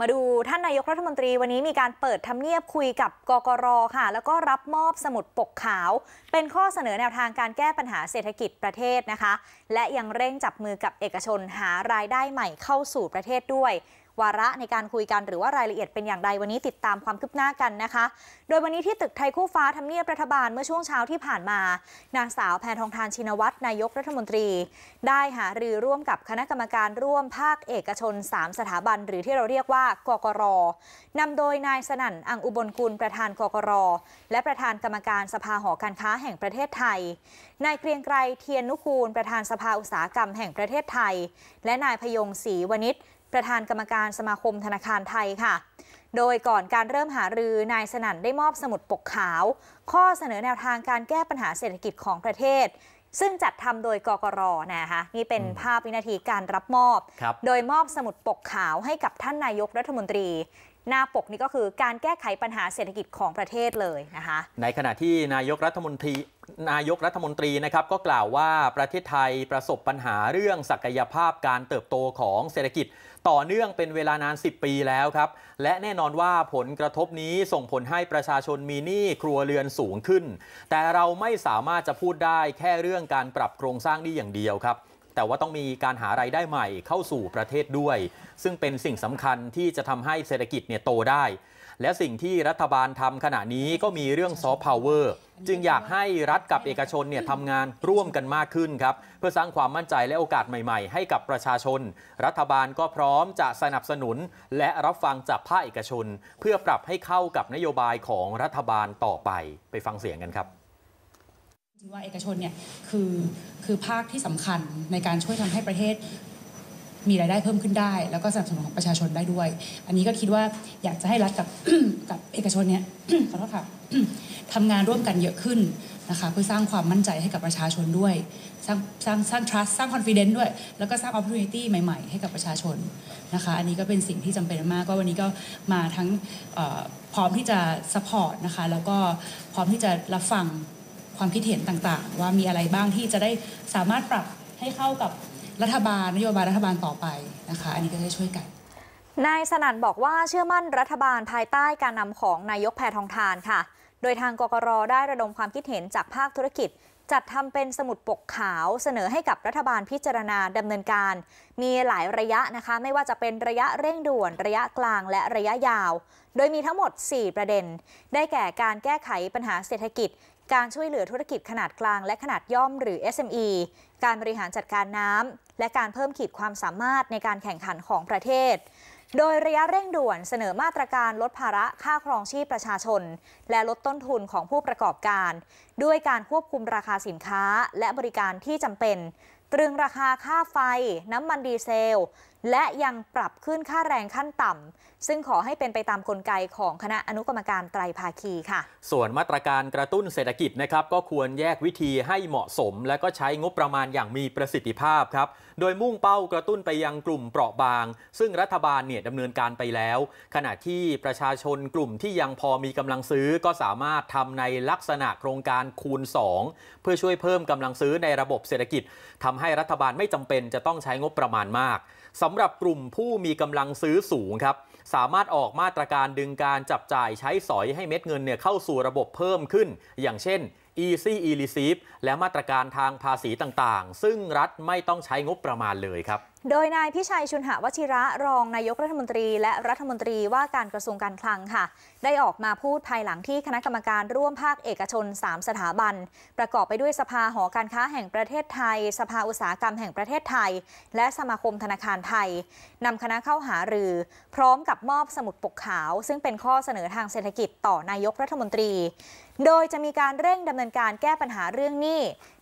มาดูท่านนายกรัฐมนตรีวันนี้มีการเปิดทำเนียบคุยกับกกรค่ะ แล้วก็รับมอบสมุดปกขาว เป็นข้อเสนอแนวทางการแก้ปัญหาเศรษฐกิจประเทศนะคะ และยังเร่งจับมือกับเอกชนหารายได้ใหม่เข้าสู่ประเทศด้วยวาระในการคุยกันหรือว่ารายละเอียดเป็นอย่างไรวันนี้ติดตามความคืบหน้ากันนะคะ โดยวันนี้ที่ตึกไทยคู่ฟ้าทำเนียบรัฐบาลเมื่อช่วงเช้าที่ผ่านมา นางสาวแพทองทานชินวัตรนายกรัฐมนตรี ได้หารือร่วมกับคณะกรรมการร่วมภาคเอกชน 3 สถาบันหรือที่เราเรียกว่ากกรนำโดยนายสนั่นอังอุบลกุลประธานกกรและประธานกรรมการสภาหอการค้าแห่งประเทศไทยนายเกรียงไกรเทียนนุคูลประธานสภาอุตสาหกรรมแห่งประเทศไทย และนายพยงศรีวณิชประธานกรรมการสมาคมธนาคารไทยค่ะ โดยก่อนการเริ่มหารือ นายสนั่นได้มอบสมุดปกขาว ข้อเสนอแนวทางการแก้ปัญหาเศรษฐกิจของประเทศ ซึ่งจัดทำโดยกกรนะคะนี่เป็นภาพวินาทีการรับมอบ โดยมอบสมุดปกขาวให้กับท่านนายกรัฐมนตรีหน้าปกนี้ก็คือการแก้ไขปัญหาเศรษฐกิจของประเทศเลยนะคะ ในขณะที่นายกรัฐมนตรีนายกรัฐมนตรีนะครับก็กล่าวว่าประเทศไทยประสบปัญหาเรื่องศักยภาพการเติบโตของเศรษฐกิจ ต่อเนื่องเป็นเวลานาน 10 ปีแล้วครับ และแน่นอนว่าผลกระทบนี้ส่งผลให้ประชาชนมีหนี้ครัวเรือนสูงขึ้น แต่เราไม่สามารถจะพูดได้แค่เรื่องการปรับโครงสร้างนี้อย่างเดียวครับแต่ว่าต้องมีการหารายได้ใหม่เข้าสู่ประเทศด้วย ซึ่งเป็นสิ่งสำคัญที่จะทำให้เศรษฐกิจเนี่ยโตได้ และสิ่งที่รัฐบาลทำขณะนี้ก็มีเรื่องซอฟต์พาวเวอร์ จึงอยากให้รัฐกับเอกชนเนี่ยทำงานร่วมกันมากขึ้นครับ เพื่อสร้างความมั่นใจและโอกาสใหม่ ๆ ให้กับประชาชน รัฐบาลก็พร้อมจะสนับสนุน และรับฟังจากภาคเอกชน เพื่อปรับให้เข้ากับนโยบายของรัฐบาลต่อไปไปฟังเสียงกันครับว่าเอกชนเนี่ยคือคือภาคที่สำคัญในการช่วยทำให้ประเทศ มีรายได้เพิ่มขึ้นได้ แล้วก็สนับสนุนของประชาชนได้ด้วย อันนี้ก็คิดว่าอยากจะให้รัฐกับกับเอกชนเนี่ยขอโทษค่ะทำงานร่วมกันเยอะขึ้นนะคะเพื่อสร้างความมั่นใจให้กับประชาชนด้วยสร้างสร้างสร้าง trust สร้าง confidence ด้วยแล้วก็สร้าง opportunity ใหม่ๆให้กับประชาชนนะคะ อันนี้ก็เป็นสิ่งที่จำเป็นมากก็วันนี้ก็มาทั้งพร้อมที่จะ support นะคะแล้วก็พร้อมที่จะรับฟังความคิดเห็นต่างๆ ว่ามีอะไรบ้างที่จะได้สามารถปรับให้เข้ากับรัฐบาลนโยบายรัฐบาลต่อไปนะคะ อันนี้ก็จะช่วยกัน นายสนั่นบอกว่าเชื่อมั่นรัฐบาลภายใต้การนำของนายกแพทองทานค่ะ โดยทางกกรได้ระดมความคิดเห็นจากภาคธุรกิจ จัดทำเป็นสมุดปกขาวเสนอให้กับรัฐบาลพิจารณาดำเนินการ มีหลายระยะนะคะไม่ว่าจะเป็นระยะเร่งด่วน ระยะกลางและระยะยาว โดยมีทั้งหมด 4 ประเด็น ได้แก่การแก้ไขปัญหาเศรษฐกิจการช่วยเหลือธุรกิจขนาดกลางและขนาดย่อมหรือ SME การบริหารจัดการน้ำ และการเพิ่มขีดความสามารถในการแข่งขันของประเทศ โดยระยะเร่งด่วนเสนอมาตรการลดภาระค่าครองชีพประชาชน และลดต้นทุนของผู้ประกอบการ ด้วยการควบคุมราคาสินค้าและบริการที่จำเป็น ตรึงราคาค่าไฟ น้ำมันดีเซลและยังปรับขึ้นค่าแรงขั้นต่ำซึ่งขอให้เป็นไปตามกลไกของคณะอนุกรรมการไตรภาคีค่ะ ส่วนมาตรการกระตุ้นเศรษฐกิจนะครับ ก็ควรแยกวิธีให้เหมาะสมและก็ใช้งบประมาณอย่างมีประสิทธิภาพครับ โดยมุ่งเป้ากระตุ้นไปยังกลุ่มเปราะบาง ซึ่งรัฐบาลเนี่ยดำเนินการไปแล้ว ขณะที่ประชาชนกลุ่มที่ยังพอมีกำลังซื้อก็สามารถทำในลักษณะโครงการคูณ 2 เพื่อช่วยเพิ่มกำลังซื้อในระบบเศรษฐกิจทำให้รัฐบาลไม่จำเป็นจะต้องใช้งบประมาณมากสำำหรับกลุ่มผู้มีกำลังซื้อสูงครับ สามารถออกมาตรการดึงการจับจ่ายใช้สอยให้เม็ดเงินเนี่ยเข้าสู่ระบบเพิ่มขึ้น อย่างเช่น Easy e r e c e i v e และมาตรการทางภาษีต่างๆ ซึ่งรัฐไม่ต้องใช้งบประมาณเลยครับ โดยนายพิชัยชุนหวชิระรองนายกรัฐมนตรีและรัฐมนตรีว่าการกระทรวงการคลังค่ะ ได้ออกมาพูดภายหลังที่คณะกรรมการร่วมภาคเอกชน 3 สถาบัน ประกอบไปด้วยสภาหอการค้าแห่งประเทศไทย สภาอุตสาหกรรมแห่งประเทศไทย และสมาคมธนาคารไทยนำคณะเข้าหารือ พร้อมกับมอบสมุดปกขาว ซึ่งเป็นข้อเสนอทางเศรษฐกิจต่อนายกรัฐมนตรีโดยจะมีการเร่งดำเนินการแก้ปัญหาเรื่องหนี้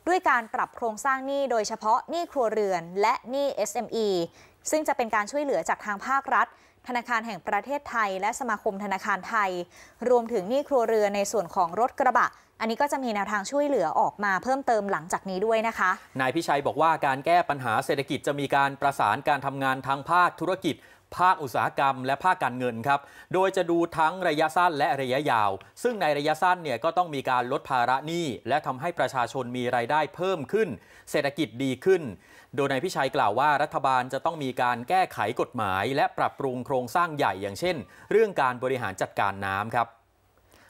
ด้วยการปรับโครงสร้างหนี้โดยเฉพาะหนี้ครัวเรือนและหนี้ SME ซึ่งจะเป็นการช่วยเหลือจากทางภาครัฐ ธนาคารแห่งประเทศไทย และสมาคมธนาคารไทย รวมถึงหนี้ครัวเรือนในส่วนของรถกระบะ อันนี้ก็จะมีแนวทางช่วยเหลือออกมาเพิ่มเติมหลังจากนี้ด้วยนะคะ นายพิชัยบอกว่าการแก้ปัญหาเศรษฐกิจจะมีการประสานการทำงานทางภาคธุรกิจภาคอุตสาหกรรมและภาคการเงินครับ โดยจะดูทั้งระยะสั้นและระยะยาว ซึ่งในระยะสั้นเนี่ยก็ต้องมีการลดภาระหนี้และทำให้ประชาชนมีรายได้เพิ่มขึ้น เศรษฐกิจดีขึ้น โดยนายพิชัยกล่าวว่ารัฐบาลจะต้องมีการแก้ไขกฎหมายและปรับปรุงโครงสร้างใหญ่อย่างเช่นเรื่องการบริหารจัดการน้ำครับ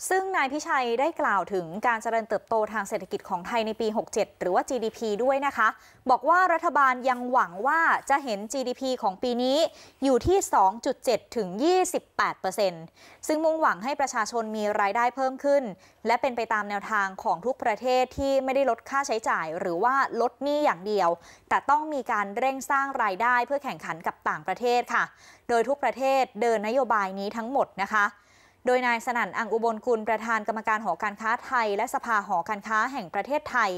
ซึ่งนายพิชัยได้กล่าวถึงการเจริญเติบโตทางเศรษฐกิจของไทยในปี 67 หรือว่า GDP ด้วยนะคะ บอกว่ารัฐบาลยังหวังว่าจะเห็น GDP ของปีนี้อยู่ที่ 2.7 ถึง 28%ซึ่งมุ่งหวังให้ประชาชนมีรายได้เพิ่มขึ้น และเป็นไปตามแนวทางของทุกประเทศที่ไม่ได้ลดค่าใช้จ่ายหรือว่าลดหนี้อย่างเดียว แต่ต้องมีการเร่งสร้างรายได้เพื่อแข่งขันกับต่างประเทศค่ะ โดยทุกประเทศเดินนโยบายนี้ทั้งหมดนะคะโดยนายสนั่นอังอุบลคุณประธานกรรมการหอการค้าไทย และสภาหอการค้าแห่งประเทศไทย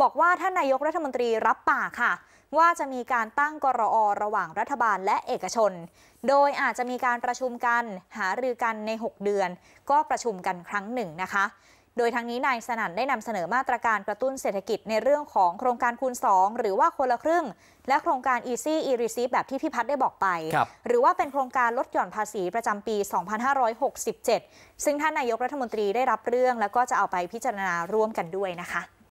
บอกว่าท่านนายกรัฐมนตรีรับปากค่ะ ว่าจะมีการตั้งกรอระหว่างรัฐบาลและเอกชน โดยอาจจะมีการประชุมกัน หารือกันใน 6 เดือน ก็ประชุมกันครั้งหนึ่งนะคะโดยทางนี้นายสนั่นได้นำเสนอมาตรการกระตุ้นเศรษฐกิจในเรื่องของโครงการคูณ 2 หรือว่าคนละครึ่งและโครงการ Easy e r e c e i v e แบบที่พี่พัฒได้บอกไป หรือว่าเป็นโครงการลดหย่อนภาษีประจำปี 2567 ซึ่งท่านนายกรัฐมนตรีได้รับเรื่อง แล้วก็จะเอาไปพิจารณาร่วมกันด้วยนะคะ